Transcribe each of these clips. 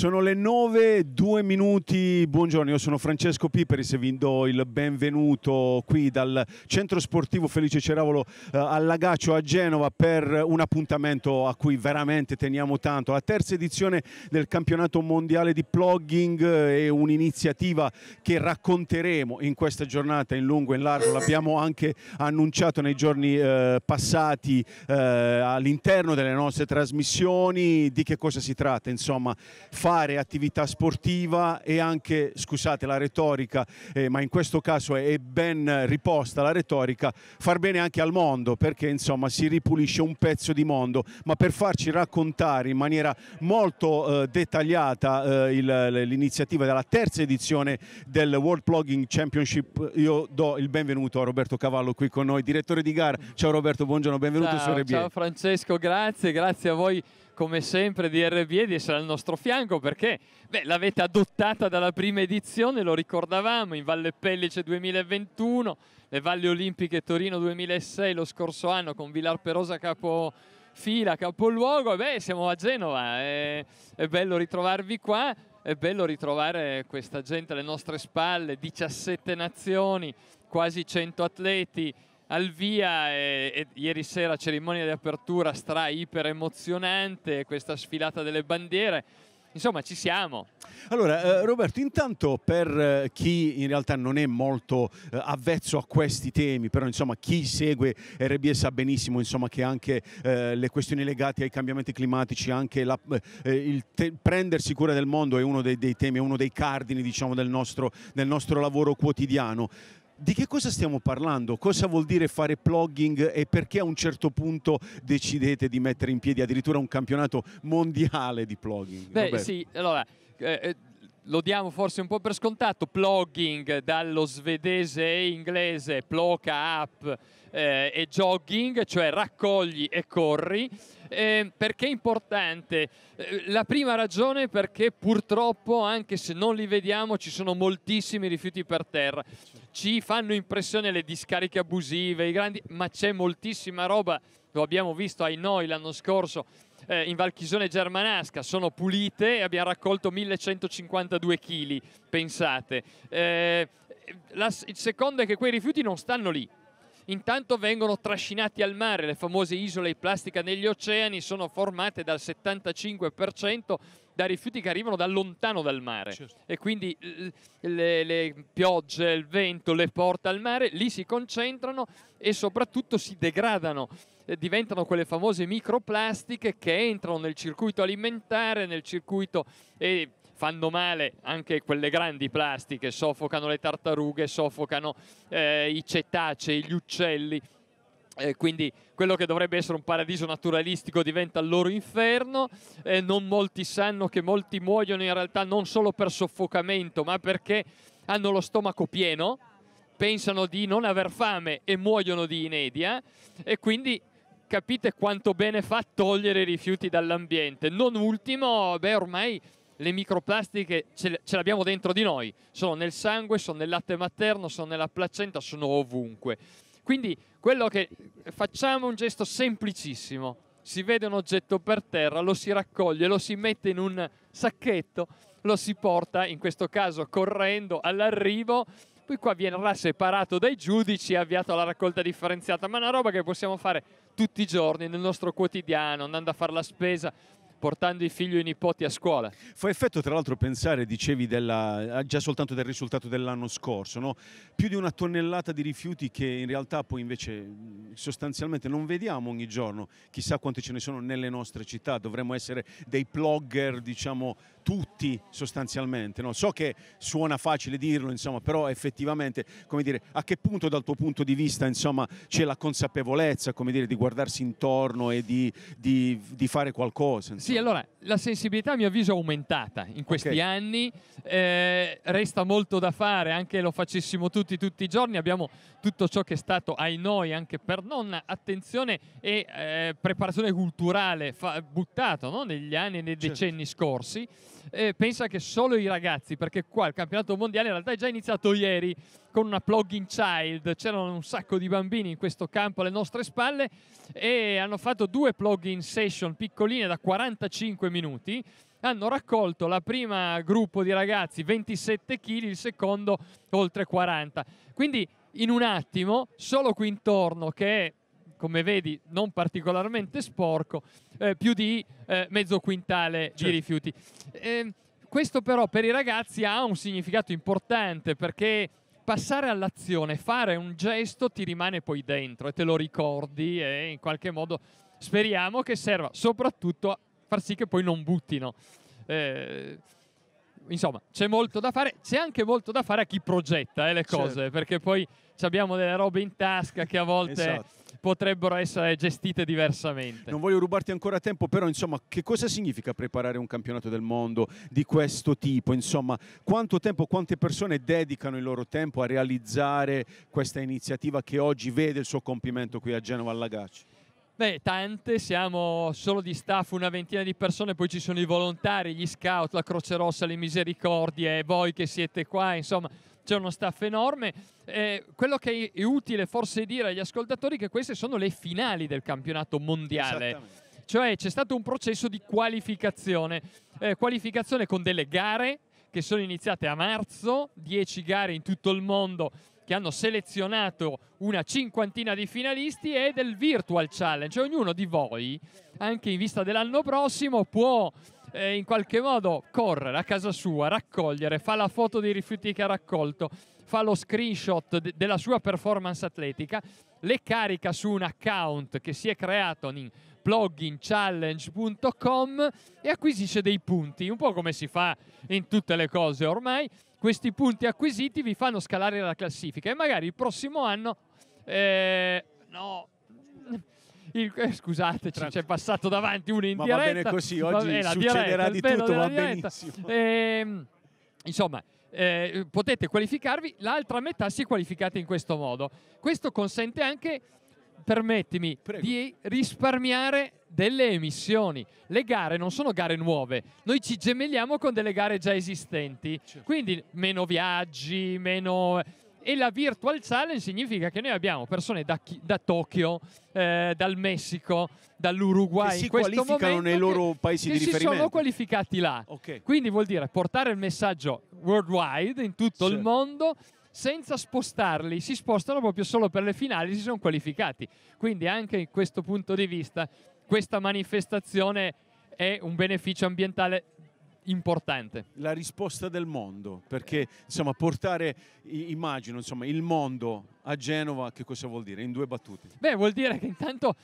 Sono le 9, 2 minuti, buongiorno, io sono Francesco Piperis e vi do il benvenuto qui dal Centro Sportivo Felice Ceravolo eh, all'Agaccio a Genova per un appuntamento a cui veramente teniamo tanto, la terza edizione del campionato mondiale di plugging è eh, un'iniziativa che racconteremo in questa giornata in lungo e in largo, l'abbiamo anche annunciato nei giorni eh, passati eh, all'interno delle nostre trasmissioni, di che cosa si tratta, insomma, fa fare attività sportiva e anche, scusate la retorica, eh, ma in questo caso è ben riposta la retorica, far bene anche al mondo perché insomma si ripulisce un pezzo di mondo, ma per farci raccontare in maniera molto eh, dettagliata eh, l'iniziativa della terza edizione del World Plugging Championship, io do il benvenuto a Roberto Cavallo qui con noi, direttore di gara. Ciao Roberto, buongiorno, benvenuto ciao, su Rebier. Ciao Francesco, grazie, grazie a voi come sempre di RB di essere al nostro fianco perché l'avete adottata dalla prima edizione, lo ricordavamo, in Valle Pellice 2021, le Valle Olimpiche Torino 2006 lo scorso anno con Vilar Perosa capo fila, capoluogo, beh siamo a Genova, è, è, bello ritrovarvi qua, è bello ritrovare questa gente alle nostre spalle, 17 nazioni, quasi 100 atleti, al via e, e, ieri sera cerimonia di apertura stra iper emozionante, questa sfilata delle bandiere. Insomma, ci siamo. Allora, eh, Roberto, intanto per eh, chi in realtà non è molto eh, avvezzo a questi temi, però insomma chi segue RBS sa benissimo insomma, che anche eh, le questioni legate ai cambiamenti climatici, anche la, eh, il prendersi cura del mondo è uno dei, dei temi, è uno dei cardini diciamo, del, nostro, del nostro lavoro quotidiano. Di che cosa stiamo parlando? Cosa vuol dire fare plugging e perché a un certo punto decidete di mettere in piedi addirittura un campionato mondiale di plugging? Beh, Roberto. sì, allora. Eh, eh lo diamo forse un po' per scontato, plugging dallo svedese e inglese, ploca up eh, e jogging, cioè raccogli e corri. Eh, perché è importante? Eh, la prima ragione è perché purtroppo, anche se non li vediamo, ci sono moltissimi rifiuti per terra ci fanno impressione le discariche abusive, i grandi, ma c'è moltissima roba, lo abbiamo visto ai noi l'anno scorso eh, in Valchisone Germanasca, sono pulite e abbiamo raccolto 1152 kg, pensate. Eh, la, il secondo è che quei rifiuti non stanno lì, Intanto vengono trascinati al mare, le famose isole di plastica negli oceani sono formate dal 75% da rifiuti che arrivano da lontano dal mare certo. e quindi le, le piogge, il vento le porta al mare, lì si concentrano e soprattutto si degradano eh, diventano quelle famose microplastiche che entrano nel circuito alimentare, nel circuito e fanno male anche quelle grandi plastiche, soffocano le tartarughe, soffocano eh, i cetacei, gli uccelli eh, quindi quello che dovrebbe essere un paradiso naturalistico diventa il loro inferno, eh, non molti sanno che molti muoiono in realtà non solo per soffocamento ma perché hanno lo stomaco pieno, pensano di non aver fame e muoiono di inedia e quindi capite quanto bene fa togliere i rifiuti dall'ambiente. Non ultimo, beh ormai le microplastiche ce le, l'abbiamo dentro di noi, sono nel sangue, sono nel latte materno, sono nella placenta, sono ovunque. Quindi quello che facciamo un gesto semplicissimo si vede un oggetto per terra lo si raccoglie lo si mette in un sacchetto lo si porta in questo caso correndo all'arrivo poi qua verrà separato dai giudici e avviato alla raccolta differenziata ma è una roba che possiamo fare tutti i giorni nel nostro quotidiano andando a fare la spesa portando i figli e i nipoti a scuola. Fa effetto tra l'altro pensare, dicevi, della, ah, già soltanto del risultato dell'anno scorso, no? più di una tonnellata di rifiuti che in realtà poi invece mm, sostanzialmente non vediamo ogni giorno, chissà quanti ce ne sono nelle nostre città, dovremmo essere dei blogger diciamo tutti sostanzialmente. No? So che suona facile dirlo, insomma, però effettivamente dire, a che punto dal tuo punto di vista insomma, c'è la consapevolezza dire, di guardarsi intorno e di, di, di fare qualcosa? Insomma. Sì, allora la sensibilità a mio avviso è aumentata in questi okay. anni, eh, resta molto da fare, anche lo facessimo tutti tutti i giorni, abbiamo tutto ciò che è stato ai noi anche per non attenzione e eh, preparazione culturale fa- buttato no? negli anni e nei certo. decenni scorsi eh, pensa che solo i ragazzi, perché qua il campionato mondiale in realtà è già iniziato ieri con una plugging child, c'erano un sacco di bambini in questo campo alle nostre spalle e hanno fatto due plugging session piccoline da 45 minuti hanno raccolto la prima gruppo di ragazzi 27 kg, il secondo oltre 40. Quindi in un attimo, solo qui intorno, che è come vedi non particolarmente sporco, eh, più di eh, mezzo quintale certo. di rifiuti. Eh, questo però per i ragazzi ha un significato importante perché passare all'azione, fare un gesto ti rimane poi dentro e te lo ricordi e in qualche modo speriamo che serva soprattutto a far sì che poi non buttino. Eh, insomma, c'è molto da fare, c'è anche molto da fare a chi progetta eh, le cose, certo. perché poi abbiamo delle robe in tasca che a volte esatto potrebbero essere gestite diversamente. Non voglio rubarti ancora tempo, però insomma, che cosa significa preparare un campionato del mondo di questo tipo? Insomma, quanto tempo, quante persone dedicano il loro tempo a realizzare questa iniziativa che oggi vede il suo compimento qui a Genova all'Agaccio? Beh, tante, siamo solo di staff una ventina di persone, poi ci sono i volontari, gli scout, la Croce Rossa, le Misericordie, voi che siete qua, insomma c'è uno staff enorme. Eh, quello che è utile forse dire agli ascoltatori è che queste sono le finali del campionato mondiale. Cioè c'è stato un processo di qualificazione, eh, qualificazione con delle gare che sono iniziate a marzo, 10 gare in tutto il mondo che hanno selezionato una cinquantina di finalisti e del Virtual Challenge. Ognuno di voi, anche in vista dell'anno prossimo, può eh, in qualche modo correre a casa sua, raccogliere, fa la foto dei rifiuti che ha raccolto, fa lo screenshot de della sua performance atletica, le carica su un account che si è creato in pluginchallenge.com e acquisisce dei punti, un po' come si fa in tutte le cose ormai. Questi punti acquisiti vi fanno scalare la classifica e magari il prossimo anno... Eh, no, il, eh, scusateci, c'è passato davanti un in Ma diretta. va bene così, oggi bene, succederà diretta, di tutto, va benissimo. E, ehm, insomma, eh, potete qualificarvi, l'altra metà si qualificata in questo modo. Questo consente anche, permettimi, Prego. di risparmiare delle emissioni. Le gare non sono gare nuove, noi ci gemelliamo con delle gare già esistenti, certo. quindi meno viaggi, meno e la virtual challenge significa che noi abbiamo persone da, chi, da Tokyo, eh, dal Messico, dall'Uruguay che si qualificano nei che, loro paesi che di riferimento. si sono qualificati là. Okay. Quindi vuol dire portare il messaggio worldwide in tutto certo. il mondo senza spostarli, si spostano proprio solo per le finali, si sono qualificati. Quindi anche in questo punto di vista questa manifestazione è un beneficio ambientale importante. La risposta del mondo, perché insomma, portare, immagino, insomma, il mondo a Genova, che cosa vuol dire? In due battute. Beh, vuol dire che intanto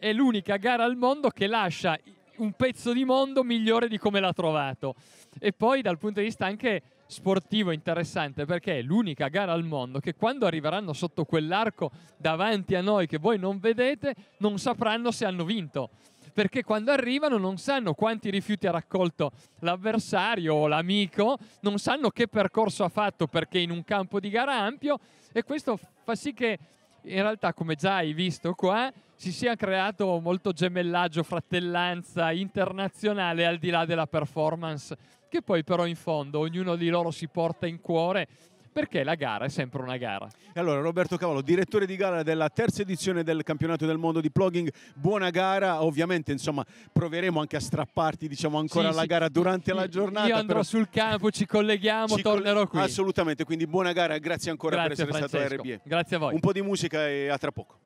è l'unica gara al mondo che lascia un pezzo di mondo migliore di come l'ha trovato. E poi dal punto di vista anche sportivo interessante perché è l'unica gara al mondo che quando arriveranno sotto quell'arco davanti a noi che voi non vedete non sapranno se hanno vinto perché quando arrivano non sanno quanti rifiuti ha raccolto l'avversario o l'amico, non sanno che percorso ha fatto perché in un campo di gara ampio e questo fa sì che in realtà, come già hai visto qua, si sia creato molto gemellaggio, fratellanza internazionale al di là della performance, che poi però in fondo ognuno di loro si porta in cuore perché la gara è sempre una gara. E Allora, Roberto Cavallo, direttore di gara della terza edizione del campionato del mondo di plugging, buona gara, ovviamente insomma proveremo anche a strapparti diciamo ancora sì, la sì. gara durante io, la giornata. Io andrò però... sul campo, ci colleghiamo, ci tornerò qui. Assolutamente, quindi buona gara, grazie ancora grazie, per essere Francesco. stato a RBE. Grazie a voi. Un po' di musica e a tra poco.